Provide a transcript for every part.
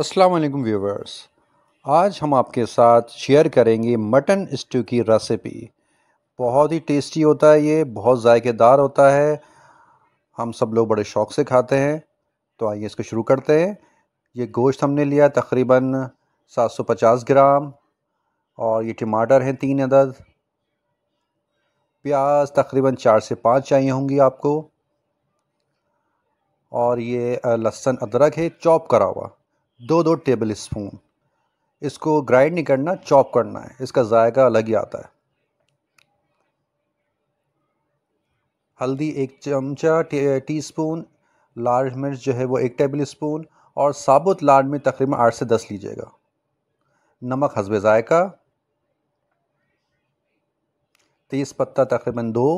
अस्सलाम वालेकुम व्यूवर्स आज हम आपके साथ शेयर करेंगे मटन स्टू की रेसिपी बहुत ही टेस्टी होता है ये बहुत ज़ायकेदार होता है हम सब लोग बड़े शौक़ से खाते हैं तो आइए इसको शुरू करते हैं ये गोश्त हमने लिया तकरीबन 750 ग्राम और ये टमाटर हैं तीन अदद प्याज तकरीबन चार से पाँच चाहिए होंगी आपको और ये लहसन अदरक है चॉप करा हुआ दो दो टेबल स्पून इसको ग्राइंड नहीं करना चॉप करना है इसका जायका अलग ही आता है हल्दी एक चमचा टी स्पून लाल मिर्च जो है वो एक टेबल स्पून और साबुत लाल मिर्च तकरीबन आठ से दस लीजिएगा नमक हसब ज़ायका तेज़ पत्ता तकरीबन दो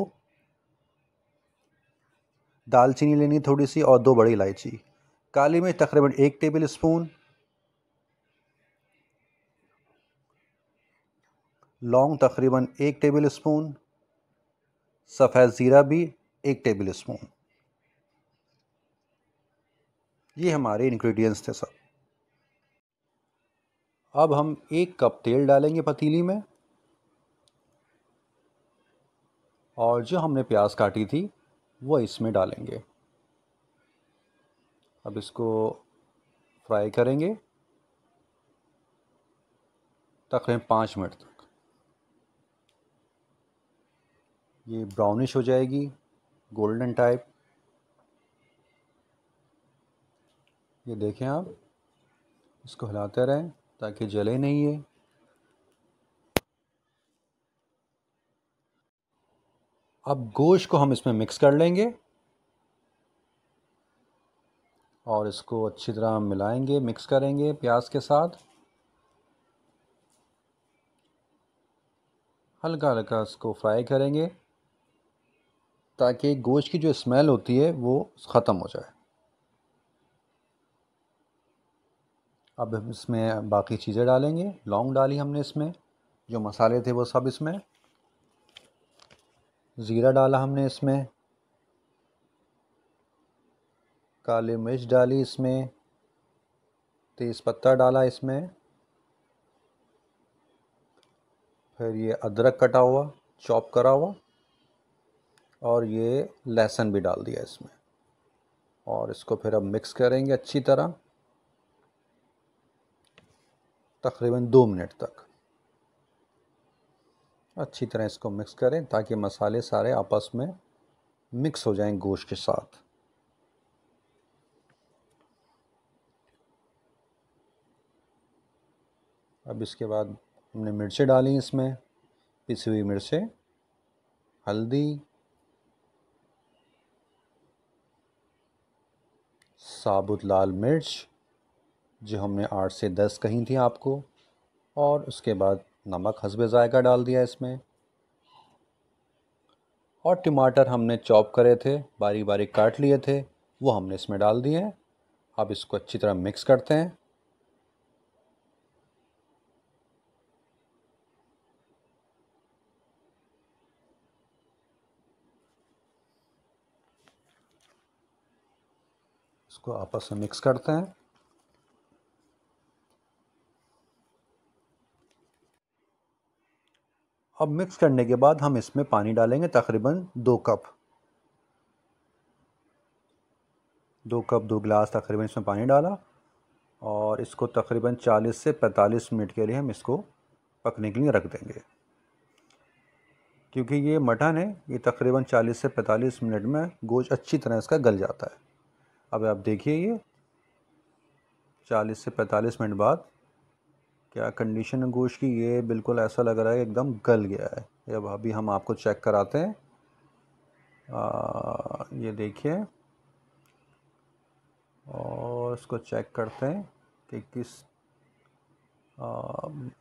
दालचीनी लेनी थोड़ी सी और दो बड़ी इलायची काली मिर्च तकरीबन एक टेबल स्पून लौंग तकरीबन एक टेबल स्पून सफ़ेद ज़ीरा भी एक टेबल स्पून ये हमारे इंग्रेडिएंट्स थे सब अब हम एक कप तेल डालेंगे पतीली में और जो हमने प्याज काटी थी वो इसमें डालेंगे अब इसको फ्राई करेंगे तकरीबन पाँच मिनट तक ये ब्राउनिश हो जाएगी गोल्डन टाइप ये देखें आप इसको हिलाते रहें ताकि जले नहीं है अब गोश्त को हम इसमें मिक्स कर लेंगे और इसको अच्छी तरह हम मिलाएंगे मिक्स करेंगे प्याज के साथ हल्का हल्का इसको फ्राई करेंगे ताकि गोश्त की जो स्मेल होती है वो ख़त्म हो जाए अब हम इसमें बाकी चीज़ें डालेंगे लौंग डाली हमने इसमें जो मसाले थे वो सब इसमें ज़ीरा डाला हमने इसमें काली मिर्च डाली इसमें तेज़ पत्ता डाला इसमें फिर ये अदरक कटा हुआ चॉप करा हुआ और ये लहसुन भी डाल दिया इसमें और इसको फिर अब मिक्स करेंगे अच्छी तरह तकरीबन दो मिनट तक अच्छी तरह इसको मिक्स करें ताकि मसाले सारे आपस में मिक्स हो जाएं गोश्त के साथ अब इसके बाद हमने मिर्चें डाली इसमें पिसी हुई मिर्चें हल्दी साबुत लाल मिर्च जो हमने आठ से दस कही थी आपको और उसके बाद नमक हसब ज़ायका डाल दिया इसमें और टमाटर हमने चॉप करे थे बारी बारीक काट लिए थे वो हमने इसमें डाल दिए अब इसको अच्छी तरह मिक्स करते हैं इसको आपस में मिक्स करते हैं अब मिक्स करने के बाद हम इसमें पानी डालेंगे तकरीबन दो कप दो कप दो गिलास तकरीबन इसमें पानी डाला और इसको तकरीबन 40 से 45 मिनट के लिए हम इसको पकने के लिए रख देंगे क्योंकि ये मटन है ये तकरीबन 40 से 45 मिनट में गोश अच्छी तरह इसका गल जाता है अब आप देखिए ये चालीस से पैंतालीस मिनट बाद क्या कंडीशन है गोश्त की ये बिल्कुल ऐसा लग रहा है एकदम गल गया है अब अभी हम आपको चेक कराते हैं आ, ये देखिए और इसको चेक करते हैं कि किस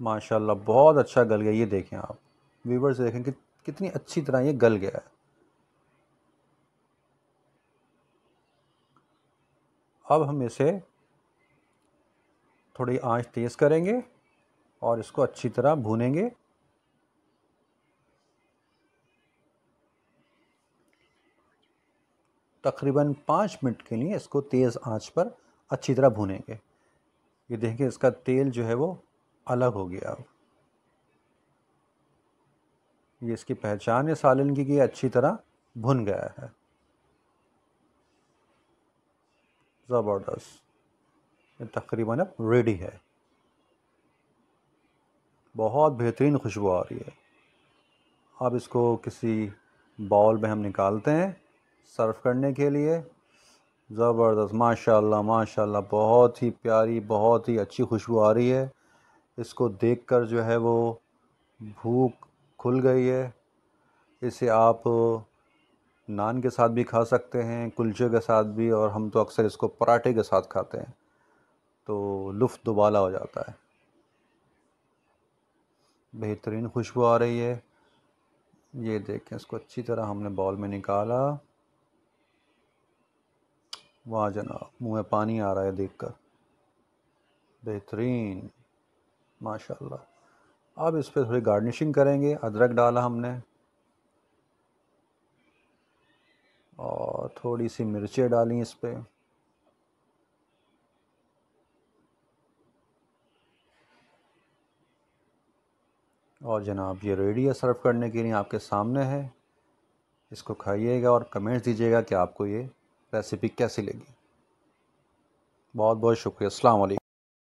माशाल्लाह बहुत अच्छा गल गया ये देखें आप व्यूवर्स देखें कि कितनी अच्छी तरह ये गल गया है अब हम इसे थोड़ी आंच तेज़ करेंगे और इसको अच्छी तरह भूनेंगे तकरीबन पाँच मिनट के लिए इसको तेज़ आंच पर अच्छी तरह भूनेंगे ये देखें इसका तेल जो है वो अलग हो गया अब ये इसकी पहचान है सालन की कि अच्छी तरह भुन गया है ज़बरदस्त ये तकरीबन अब रेडी है बहुत बेहतरीन खुशबू आ रही है अब इसको किसी बाउल में हम निकालते हैं सर्व करने के लिए ज़बरदस्त माशाल्लाह माशाल्लाह बहुत ही प्यारी बहुत ही अच्छी खुशबू आ रही है इसको देखकर जो है वो भूख खुल गई है इसे आप नान के साथ भी खा सकते हैं कुलचे के साथ भी और हम तो अक्सर इसको पराठे के साथ खाते हैं तो लुफ्त दुबाला हो जाता है बेहतरीन खुशबू आ रही है ये देखें इसको अच्छी तरह हमने बॉल में निकाला वाह जनाब मुँह में पानी आ रहा है देखकर बेहतरीन माशाल्लाह अब इस पर थोड़ी गार्निशिंग करेंगे अदरक डाला हमने और थोड़ी सी मिर्चें डाली इस पर और जनाब ये रेडी है सर्व करने के लिए आपके सामने है इसको खाइएगा और कमेंट्स दीजिएगा कि आपको ये रेसिपी कैसी लगी बहुत बहुत शुक्रिया अल्लाम